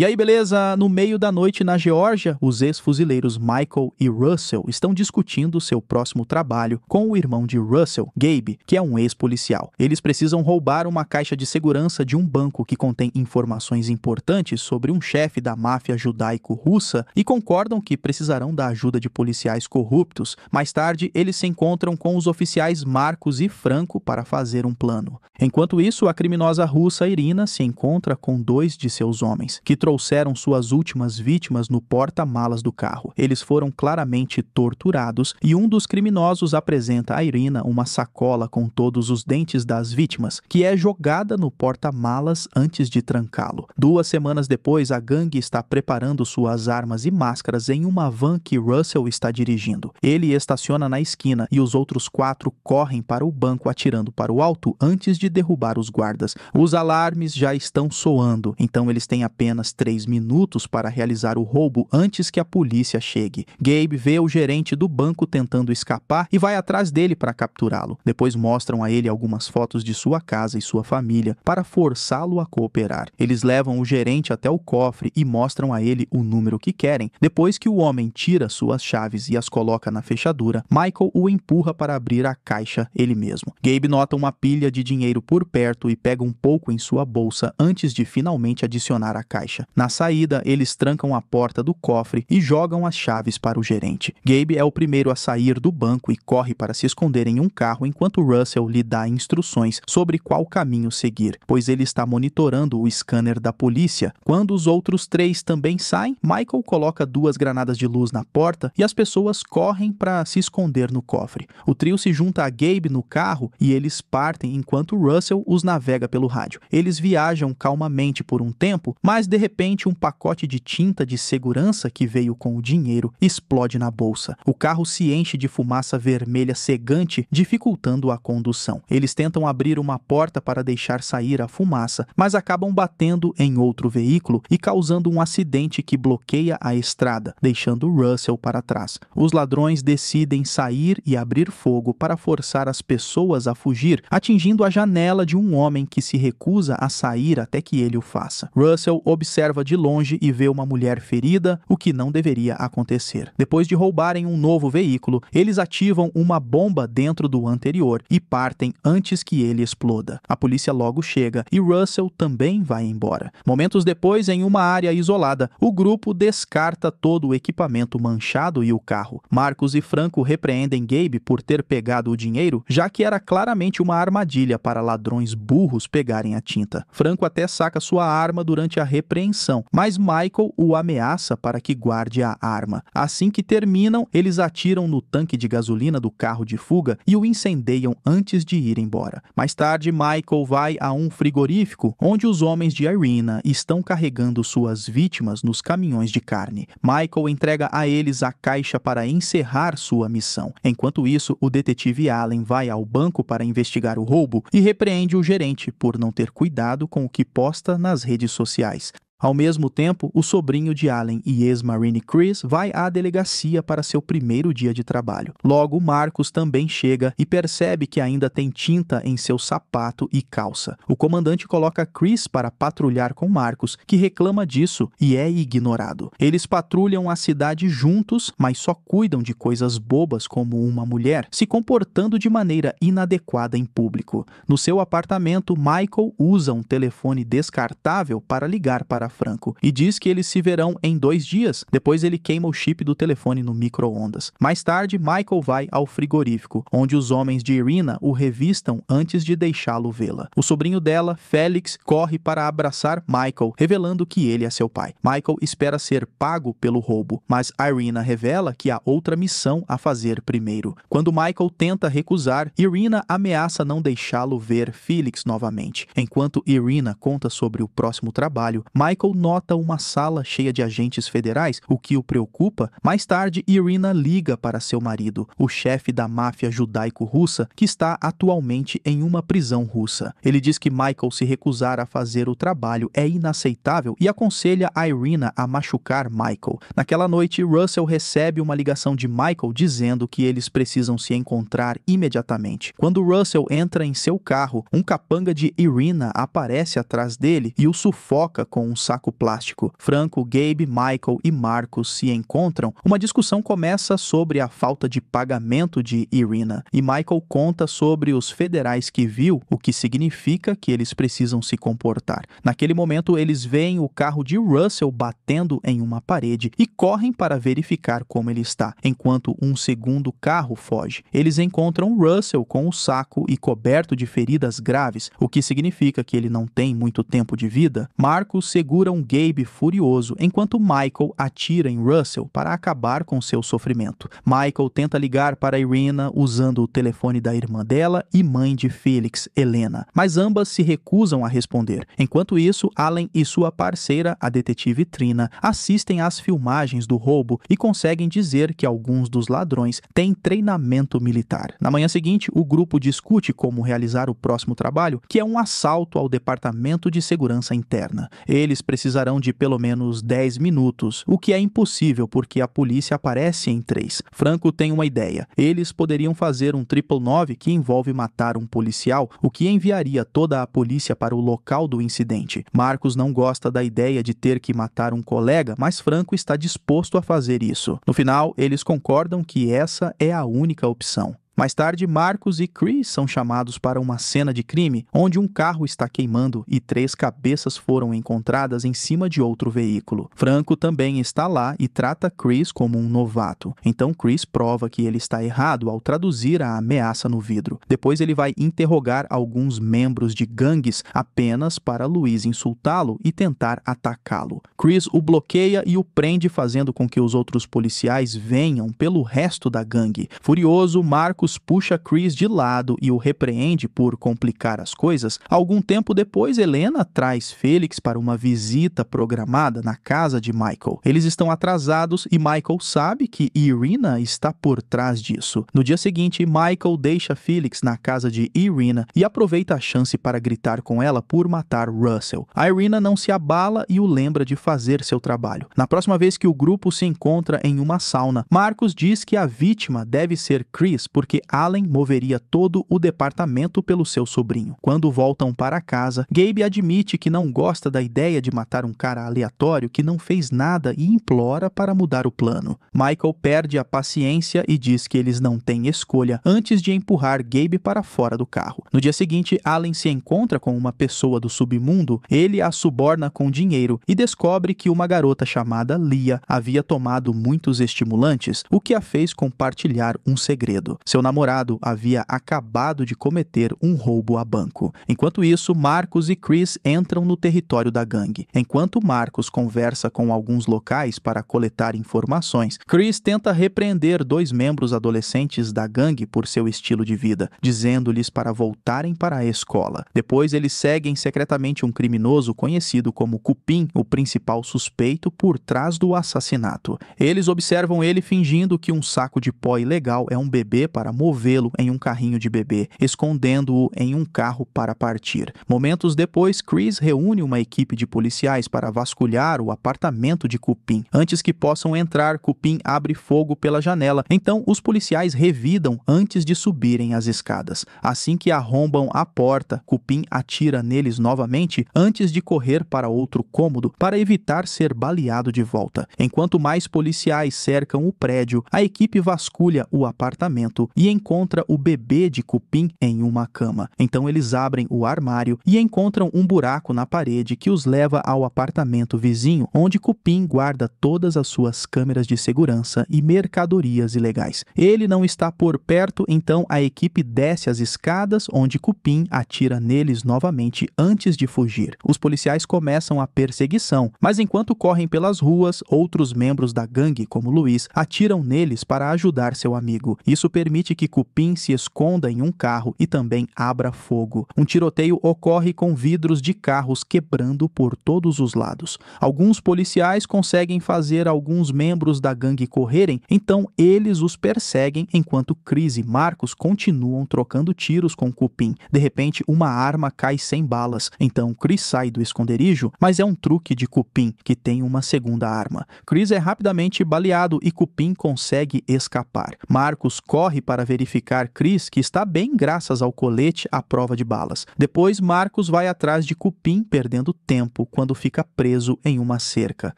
E aí, beleza? No meio da noite na Geórgia, os ex-fuzileiros Michael e Russell estão discutindo seu próximo trabalho com o irmão de Russell, Gabe, que é um ex-policial. Eles precisam roubar uma caixa de segurança de um banco que contém informações importantes sobre um chefe da máfia judaico-russa e concordam que precisarão da ajuda de policiais corruptos. Mais tarde, eles se encontram com os oficiais Marcos e Franco para fazer um plano. Enquanto isso, a criminosa russa Irina se encontra com dois de seus homens, que trouxeram suas últimas vítimas no porta-malas do carro. Eles foram claramente torturados e um dos criminosos apresenta a Irina uma sacola com todos os dentes das vítimas, que é jogada no porta-malas antes de trancá-lo. Duas semanas depois, a gangue está preparando suas armas e máscaras em uma van que Russell está dirigindo. Ele estaciona na esquina e os outros quatro correm para o banco atirando para o alto antes de derrubar os guardas. Os alarmes já estão soando, então eles têm apenas três minutos para realizar o roubo antes que a polícia chegue. Gabe vê o gerente do banco tentando escapar e vai atrás dele para capturá-lo. Depois mostram a ele algumas fotos de sua casa e sua família para forçá-lo a cooperar. Eles levam o gerente até o cofre e mostram a ele o número que querem. Depois que o homem tira suas chaves e as coloca na fechadura, Michael o empurra para abrir a caixa ele mesmo. Gabe nota uma pilha de dinheiro por perto e pega um pouco em sua bolsa antes de finalmente adicionar a caixa caixa. Na saída, eles trancam a porta do cofre e jogam as chaves para o gerente. Gabe é o primeiro a sair do banco e corre para se esconder em um carro enquanto Russell lhe dá instruções sobre qual caminho seguir, pois ele está monitorando o scanner da polícia. Quando os outros três também saem, Michael coloca duas granadas de luz na porta e as pessoas correm para se esconder no cofre. O trio se junta a Gabe no carro e eles partem enquanto Russell os navega pelo rádio. Eles viajam calmamente por um tempo, mas de repente repente, um pacote de tinta de segurança que veio com o dinheiro explode na bolsa. O carro se enche de fumaça vermelha cegante, dificultando a condução. Eles tentam abrir uma porta para deixar sair a fumaça, mas acabam batendo em outro veículo e causando um acidente que bloqueia a estrada, deixando Russell para trás. Os ladrões decidem sair e abrir fogo para forçar as pessoas a fugir, atingindo a janela de um homem que se recusa a sair até que ele o faça. Russell observa observa de longe e vê uma mulher ferida, o que não deveria acontecer. Depois de roubarem um novo veículo, eles ativam uma bomba dentro do anterior e partem antes que ele exploda. A polícia logo chega e Russell também vai embora. Momentos depois, em uma área isolada, o grupo descarta todo o equipamento manchado e o carro. Marcos e Franco repreendem Gabe por ter pegado o dinheiro, já que era claramente uma armadilha para ladrões burros pegarem a tinta. Franco até saca sua arma durante a repreensão mas Michael o ameaça para que guarde a arma. Assim que terminam, eles atiram no tanque de gasolina do carro de fuga e o incendeiam antes de ir embora. Mais tarde, Michael vai a um frigorífico onde os homens de Irina estão carregando suas vítimas nos caminhões de carne. Michael entrega a eles a caixa para encerrar sua missão. Enquanto isso, o detetive Allen vai ao banco para investigar o roubo e repreende o gerente por não ter cuidado com o que posta nas redes sociais. Ao mesmo tempo, o sobrinho de Allen e ex-Marine Chris vai à delegacia para seu primeiro dia de trabalho. Logo, Marcos também chega e percebe que ainda tem tinta em seu sapato e calça. O comandante coloca Chris para patrulhar com Marcos, que reclama disso e é ignorado. Eles patrulham a cidade juntos, mas só cuidam de coisas bobas como uma mulher se comportando de maneira inadequada em público. No seu apartamento, Michael usa um telefone descartável para ligar para Franco e diz que eles se verão em dois dias. Depois ele queima o chip do telefone no micro-ondas. Mais tarde, Michael vai ao frigorífico, onde os homens de Irina o revistam antes de deixá-lo vê-la. O sobrinho dela, Félix, corre para abraçar Michael, revelando que ele é seu pai. Michael espera ser pago pelo roubo, mas Irina revela que há outra missão a fazer primeiro. Quando Michael tenta recusar, Irina ameaça não deixá-lo ver Felix novamente. Enquanto Irina conta sobre o próximo trabalho, Michael Michael nota uma sala cheia de agentes federais, o que o preocupa. Mais tarde, Irina liga para seu marido, o chefe da máfia judaico-russa, que está atualmente em uma prisão russa. Ele diz que Michael se recusar a fazer o trabalho é inaceitável e aconselha a Irina a machucar Michael. Naquela noite, Russell recebe uma ligação de Michael dizendo que eles precisam se encontrar imediatamente. Quando Russell entra em seu carro, um capanga de Irina aparece atrás dele e o sufoca com um saco plástico. Franco, Gabe, Michael e Marcos se encontram. Uma discussão começa sobre a falta de pagamento de Irina e Michael conta sobre os federais que viu, o que significa que eles precisam se comportar. Naquele momento, eles veem o carro de Russell batendo em uma parede e correm para verificar como ele está, enquanto um segundo carro foge. Eles encontram Russell com o saco e coberto de feridas graves, o que significa que ele não tem muito tempo de vida. Marcos segura seguram Gabe furioso enquanto Michael atira em Russell para acabar com seu sofrimento. Michael tenta ligar para Irina usando o telefone da irmã dela e mãe de Felix, Helena, mas ambas se recusam a responder. Enquanto isso, Allen e sua parceira, a detetive Trina, assistem às filmagens do roubo e conseguem dizer que alguns dos ladrões têm treinamento militar. Na manhã seguinte, o grupo discute como realizar o próximo trabalho, que é um assalto ao Departamento de Segurança Interna. Eles eles precisarão de pelo menos 10 minutos, o que é impossível porque a polícia aparece em 3. Franco tem uma ideia. Eles poderiam fazer um triple nove que envolve matar um policial, o que enviaria toda a polícia para o local do incidente. Marcos não gosta da ideia de ter que matar um colega, mas Franco está disposto a fazer isso. No final, eles concordam que essa é a única opção. Mais tarde, Marcos e Chris são chamados para uma cena de crime, onde um carro está queimando e três cabeças foram encontradas em cima de outro veículo. Franco também está lá e trata Chris como um novato. Então Chris prova que ele está errado ao traduzir a ameaça no vidro. Depois ele vai interrogar alguns membros de gangues apenas para Luiz insultá-lo e tentar atacá-lo. Chris o bloqueia e o prende, fazendo com que os outros policiais venham pelo resto da gangue. Furioso, Marcos Marcos puxa Chris de lado e o repreende por complicar as coisas, algum tempo depois Helena traz Felix para uma visita programada na casa de Michael. Eles estão atrasados e Michael sabe que Irina está por trás disso. No dia seguinte, Michael deixa Felix na casa de Irina e aproveita a chance para gritar com ela por matar Russell. A Irina não se abala e o lembra de fazer seu trabalho. Na próxima vez que o grupo se encontra em uma sauna, Marcos diz que a vítima deve ser Chris porque Allen moveria todo o departamento pelo seu sobrinho. Quando voltam para casa, Gabe admite que não gosta da ideia de matar um cara aleatório que não fez nada e implora para mudar o plano. Michael perde a paciência e diz que eles não têm escolha antes de empurrar Gabe para fora do carro. No dia seguinte, Allen se encontra com uma pessoa do submundo, ele a suborna com dinheiro e descobre que uma garota chamada Lia havia tomado muitos estimulantes, o que a fez compartilhar um segredo. Seu namorado havia acabado de cometer um roubo a banco. Enquanto isso, Marcos e Chris entram no território da gangue. Enquanto Marcos conversa com alguns locais para coletar informações, Chris tenta repreender dois membros adolescentes da gangue por seu estilo de vida, dizendo-lhes para voltarem para a escola. Depois, eles seguem secretamente um criminoso conhecido como Cupim, o principal suspeito por trás do assassinato. Eles observam ele fingindo que um saco de pó ilegal é um bebê para para movê-lo em um carrinho de bebê, escondendo-o em um carro para partir. Momentos depois, Chris reúne uma equipe de policiais para vasculhar o apartamento de Cupim. Antes que possam entrar, Cupim abre fogo pela janela, então os policiais revidam antes de subirem as escadas. Assim que arrombam a porta, Cupim atira neles novamente antes de correr para outro cômodo para evitar ser baleado de volta. Enquanto mais policiais cercam o prédio, a equipe vasculha o apartamento e encontra o bebê de cupim em uma cama. Então eles abrem o armário e encontram um buraco na parede que os leva ao apartamento vizinho, onde Cupim guarda todas as suas câmeras de segurança e mercadorias ilegais. Ele não está por perto, então a equipe desce as escadas, onde Cupim atira neles novamente antes de fugir. Os policiais começam a perseguição, mas enquanto correm pelas ruas, outros membros da gangue, como Luiz, atiram neles para ajudar seu amigo. Isso permite permite que Cupim se esconda em um carro e também abra fogo. Um tiroteio ocorre com vidros de carros quebrando por todos os lados. Alguns policiais conseguem fazer alguns membros da gangue correrem, então eles os perseguem enquanto Chris e Marcos continuam trocando tiros com Cupim. De repente, uma arma cai sem balas, então Chris sai do esconderijo, mas é um truque de Cupim, que tem uma segunda arma. Chris é rapidamente baleado e Cupim consegue escapar. Marcos corre para para verificar Chris, que está bem graças ao colete à prova de balas. Depois, Marcos vai atrás de Cupim, perdendo tempo quando fica preso em uma cerca.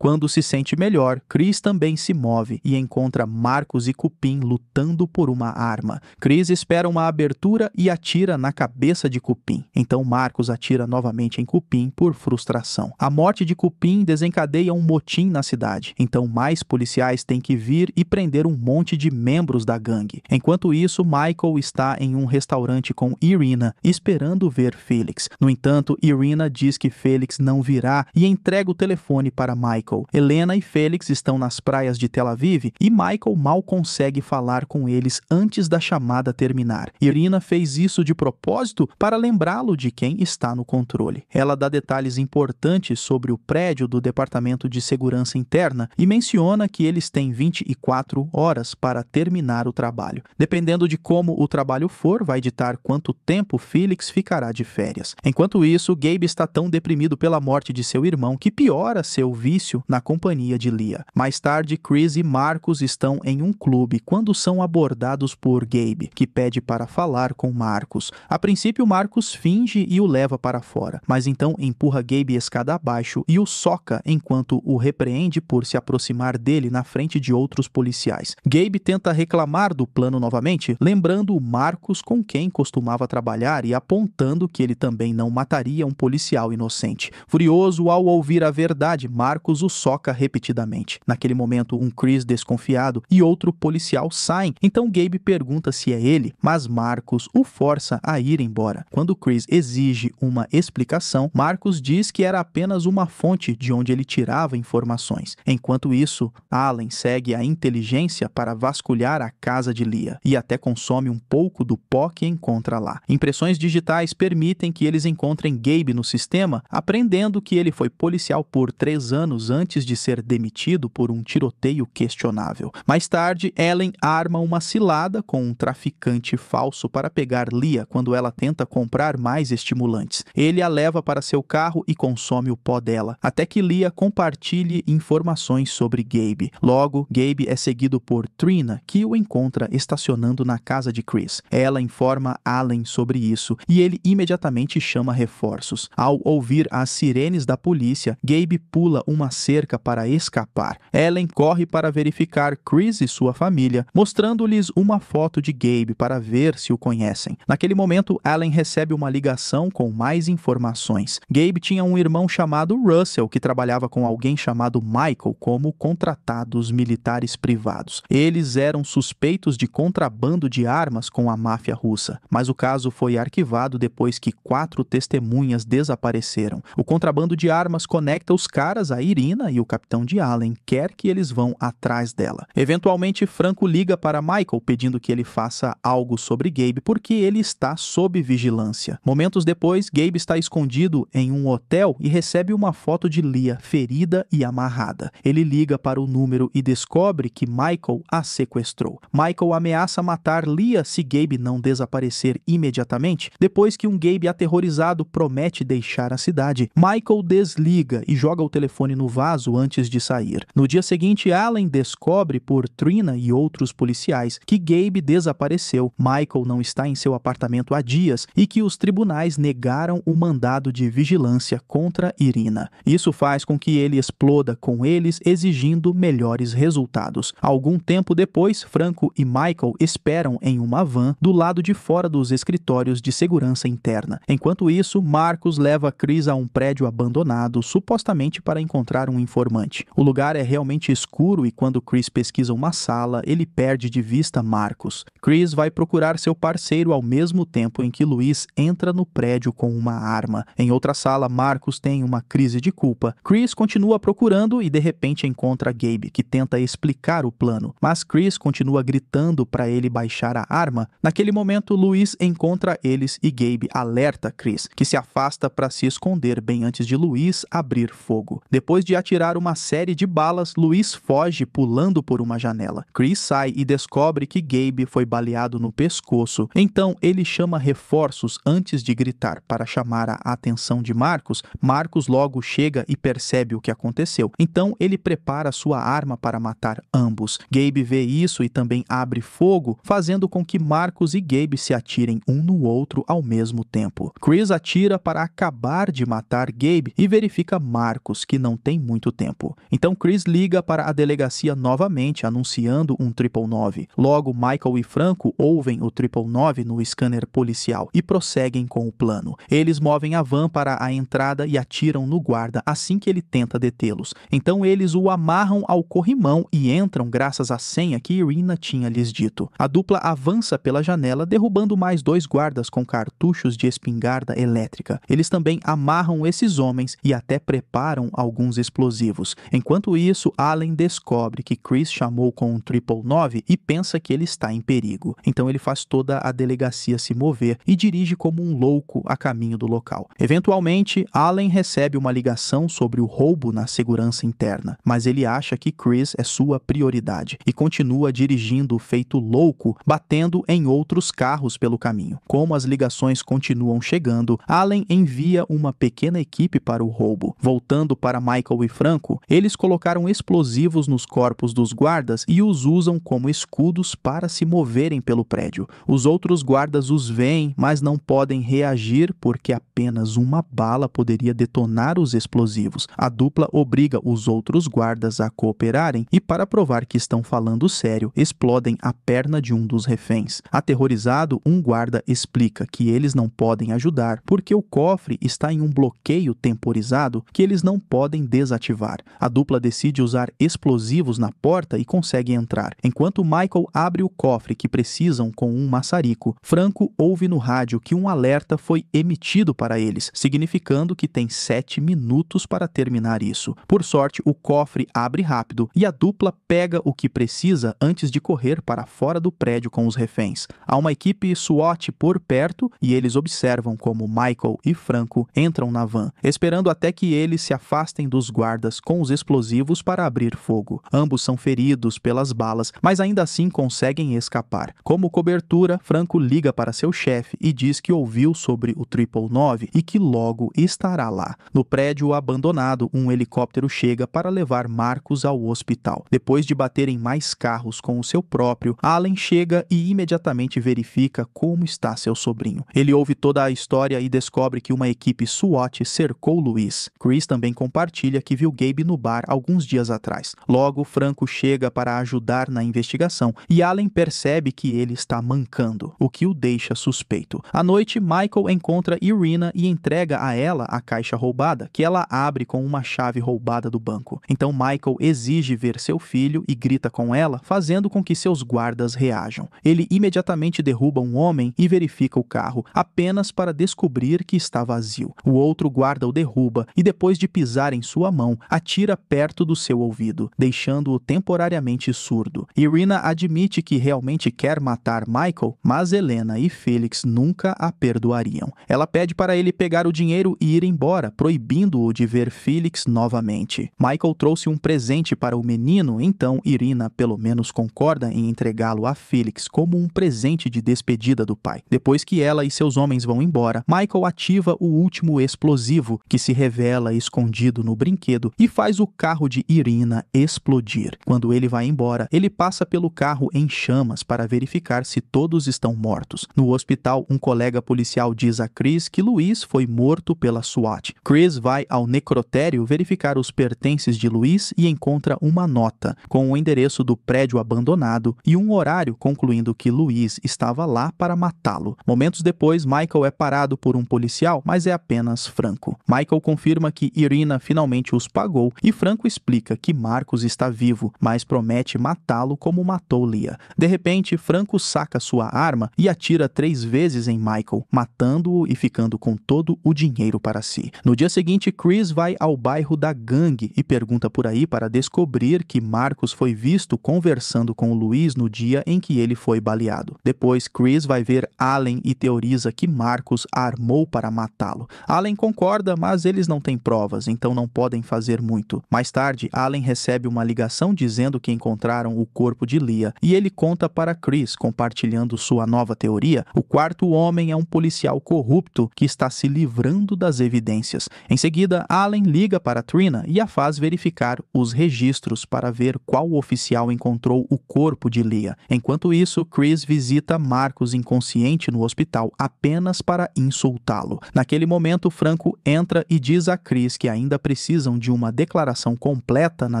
Quando se sente melhor, Chris também se move e encontra Marcos e Cupim lutando por uma arma. Chris espera uma abertura e atira na cabeça de Cupim. Então, Marcos atira novamente em Cupim por frustração. A morte de Cupim desencadeia um motim na cidade. Então, mais policiais têm que vir e prender um monte de membros da gangue. Enquanto Enquanto isso, Michael está em um restaurante com Irina, esperando ver Felix. No entanto, Irina diz que Felix não virá e entrega o telefone para Michael. Helena e Felix estão nas praias de Tel Aviv e Michael mal consegue falar com eles antes da chamada terminar. Irina fez isso de propósito para lembrá-lo de quem está no controle. Ela dá detalhes importantes sobre o prédio do Departamento de Segurança Interna e menciona que eles têm 24 horas para terminar o trabalho. Dependendo de como o trabalho for, vai ditar quanto tempo Felix ficará de férias. Enquanto isso, Gabe está tão deprimido pela morte de seu irmão que piora seu vício na companhia de Lia. Mais tarde, Chris e Marcos estão em um clube quando são abordados por Gabe, que pede para falar com Marcos. A princípio, Marcos finge e o leva para fora, mas então empurra Gabe escada abaixo e o soca enquanto o repreende por se aproximar dele na frente de outros policiais. Gabe tenta reclamar do plano novamente novamente, lembrando o Marcos com quem costumava trabalhar e apontando que ele também não mataria um policial inocente. Furioso ao ouvir a verdade, Marcos o soca repetidamente. Naquele momento, um Chris desconfiado e outro policial saem, então Gabe pergunta se é ele, mas Marcos o força a ir embora. Quando Chris exige uma explicação, Marcos diz que era apenas uma fonte de onde ele tirava informações. Enquanto isso, Allen segue a inteligência para vasculhar a casa de Lia. E e até consome um pouco do pó que encontra lá. Impressões digitais permitem que eles encontrem Gabe no sistema, aprendendo que ele foi policial por três anos antes de ser demitido por um tiroteio questionável. Mais tarde, Ellen arma uma cilada com um traficante falso para pegar Lia quando ela tenta comprar mais estimulantes. Ele a leva para seu carro e consome o pó dela, até que Lia compartilhe informações sobre Gabe. Logo, Gabe é seguido por Trina, que o encontra estacionado funcionando na casa de Chris. Ela informa Allen sobre isso e ele imediatamente chama reforços. Ao ouvir as sirenes da polícia, Gabe pula uma cerca para escapar. Ellen corre para verificar Chris e sua família, mostrando-lhes uma foto de Gabe para ver se o conhecem. Naquele momento, Allen recebe uma ligação com mais informações. Gabe tinha um irmão chamado Russell que trabalhava com alguém chamado Michael como contratados militares privados. Eles eram suspeitos de contratar contrabando de armas com a máfia russa, mas o caso foi arquivado depois que quatro testemunhas desapareceram. O contrabando de armas conecta os caras a Irina e o capitão de Allen quer que eles vão atrás dela. Eventualmente, Franco liga para Michael pedindo que ele faça algo sobre Gabe porque ele está sob vigilância. Momentos depois, Gabe está escondido em um hotel e recebe uma foto de Lia ferida e amarrada. Ele liga para o número e descobre que Michael a sequestrou. Michael ameaça ameaça matar Lia se Gabe não desaparecer imediatamente, depois que um Gabe aterrorizado promete deixar a cidade, Michael desliga e joga o telefone no vaso antes de sair. No dia seguinte, Allen descobre por Trina e outros policiais que Gabe desapareceu, Michael não está em seu apartamento há dias e que os tribunais negaram o mandado de vigilância contra Irina. Isso faz com que ele exploda com eles, exigindo melhores resultados. Algum tempo depois, Franco e Michael esperam em uma van do lado de fora dos escritórios de segurança interna. Enquanto isso, Marcos leva Chris a um prédio abandonado, supostamente para encontrar um informante. O lugar é realmente escuro e quando Chris pesquisa uma sala, ele perde de vista Marcos. Chris vai procurar seu parceiro ao mesmo tempo em que Luiz entra no prédio com uma arma. Em outra sala, Marcos tem uma crise de culpa. Chris continua procurando e de repente encontra Gabe, que tenta explicar o plano, mas Chris continua gritando para ele baixar a arma. Naquele momento, Luiz encontra eles e Gabe alerta Chris, que se afasta para se esconder bem antes de Luiz abrir fogo. Depois de atirar uma série de balas, Luiz foge pulando por uma janela. Chris sai e descobre que Gabe foi baleado no pescoço. Então ele chama reforços antes de gritar para chamar a atenção de Marcos. Marcos logo chega e percebe o que aconteceu. Então ele prepara sua arma para matar ambos. Gabe vê isso e também abre fogo fogo, fazendo com que Marcos e Gabe se atirem um no outro ao mesmo tempo. Chris atira para acabar de matar Gabe e verifica Marcos, que não tem muito tempo. Então Chris liga para a delegacia novamente, anunciando um 999. Logo, Michael e Franco ouvem o 999 no scanner policial e prosseguem com o plano. Eles movem a van para a entrada e atiram no guarda assim que ele tenta detê-los. Então eles o amarram ao corrimão e entram graças à senha que Irina tinha lhes dito a dupla avança pela janela, derrubando mais dois guardas com cartuchos de espingarda elétrica. Eles também amarram esses homens e até preparam alguns explosivos. Enquanto isso, Allen descobre que Chris chamou com um triple 9 e pensa que ele está em perigo. Então ele faz toda a delegacia se mover e dirige como um louco a caminho do local. Eventualmente, Allen recebe uma ligação sobre o roubo na segurança interna, mas ele acha que Chris é sua prioridade e continua dirigindo feito louco pouco, batendo em outros carros pelo caminho. Como as ligações continuam chegando, Allen envia uma pequena equipe para o roubo. Voltando para Michael e Franco, eles colocaram explosivos nos corpos dos guardas e os usam como escudos para se moverem pelo prédio. Os outros guardas os veem, mas não podem reagir porque apenas uma bala poderia detonar os explosivos. A dupla obriga os outros guardas a cooperarem e, para provar que estão falando sério, explodem a perna perna de um dos reféns. Aterrorizado, um guarda explica que eles não podem ajudar porque o cofre está em um bloqueio temporizado que eles não podem desativar. A dupla decide usar explosivos na porta e consegue entrar. Enquanto Michael abre o cofre que precisam com um maçarico, Franco ouve no rádio que um alerta foi emitido para eles, significando que tem sete minutos para terminar isso. Por sorte, o cofre abre rápido e a dupla pega o que precisa antes de correr para fora fora do prédio com os reféns. Há uma equipe SWAT por perto e eles observam como Michael e Franco entram na van, esperando até que eles se afastem dos guardas com os explosivos para abrir fogo. Ambos são feridos pelas balas, mas ainda assim conseguem escapar. Como cobertura, Franco liga para seu chefe e diz que ouviu sobre o Triple 9 e que logo estará lá. No prédio abandonado, um helicóptero chega para levar Marcos ao hospital. Depois de baterem mais carros com o seu próprio, Allen chega e imediatamente verifica como está seu sobrinho. Ele ouve toda a história e descobre que uma equipe SWAT cercou Luiz. Chris também compartilha que viu Gabe no bar alguns dias atrás. Logo, Franco chega para ajudar na investigação e Allen percebe que ele está mancando, o que o deixa suspeito. À noite, Michael encontra Irina e entrega a ela a caixa roubada, que ela abre com uma chave roubada do banco. Então, Michael exige ver seu filho e grita com ela, fazendo com que seus guardas reajam. Ele imediatamente derruba um homem e verifica o carro, apenas para descobrir que está vazio. O outro guarda o derruba e, depois de pisar em sua mão, atira perto do seu ouvido, deixando-o temporariamente surdo. Irina admite que realmente quer matar Michael, mas Helena e Felix nunca a perdoariam. Ela pede para ele pegar o dinheiro e ir embora, proibindo-o de ver Felix novamente. Michael trouxe um presente para o menino, então Irina pelo menos concorda em entregá-lo a Felix como um presente de despedida do pai. Depois que ela e seus homens vão embora, Michael ativa o último explosivo que se revela escondido no brinquedo e faz o carro de Irina explodir. Quando ele vai embora, ele passa pelo carro em chamas para verificar se todos estão mortos. No hospital, um colega policial diz a Chris que Luiz foi morto pela SWAT. Chris vai ao necrotério verificar os pertences de Luiz e encontra uma nota com o endereço do prédio abandonado e um horário concluindo que Luiz estava lá para matá-lo. Momentos depois, Michael é parado por um policial, mas é apenas Franco. Michael confirma que Irina finalmente os pagou e Franco explica que Marcos está vivo, mas promete matá-lo como matou Lia. De repente, Franco saca sua arma e atira três vezes em Michael, matando-o e ficando com todo o dinheiro para si. No dia seguinte, Chris vai ao bairro da gangue e pergunta por aí para descobrir que Marcos foi visto conversando com Luiz no dia em que ele foi baleado. Depois, Chris vai ver Allen e teoriza que Marcos armou para matá-lo. Allen concorda, mas eles não têm provas, então não podem fazer muito. Mais tarde, Allen recebe uma ligação dizendo que encontraram o corpo de Lia e ele conta para Chris, compartilhando sua nova teoria. O quarto homem é um policial corrupto que está se livrando das evidências. Em seguida, Allen liga para Trina e a faz verificar os registros para ver qual oficial encontrou o corpo de Lia. Enquanto isso, Chris visita Marcos inconsciente no hospital apenas para insultá-lo. Naquele momento, Franco entra e diz a Chris que ainda precisam de uma declaração completa na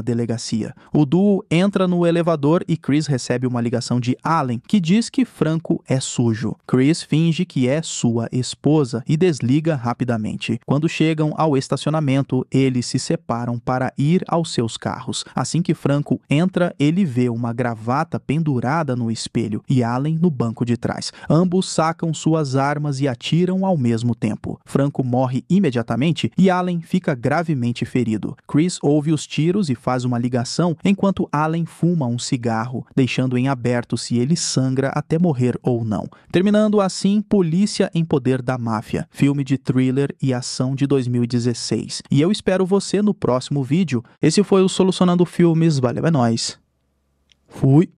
delegacia. O duo entra no elevador e Chris recebe uma ligação de Allen, que diz que Franco é sujo. Chris finge que é sua esposa e desliga rapidamente. Quando chegam ao estacionamento, eles se separam para ir aos seus carros. Assim que Franco entra, ele vê uma gravata pendurada no espelho e Allen no banco de trás. Ambos sacam suas armas e atiram ao mesmo tempo. Franco morre imediatamente e Allen fica gravemente ferido. Chris ouve os tiros e faz uma ligação enquanto Allen fuma um cigarro, deixando em aberto se ele sangra até morrer ou não. Terminando assim, Polícia em Poder da Máfia, filme de thriller e ação de 2016. E eu espero você no próximo vídeo. Esse foi o Solucionando Filmes, valeu, é nóis. Fui.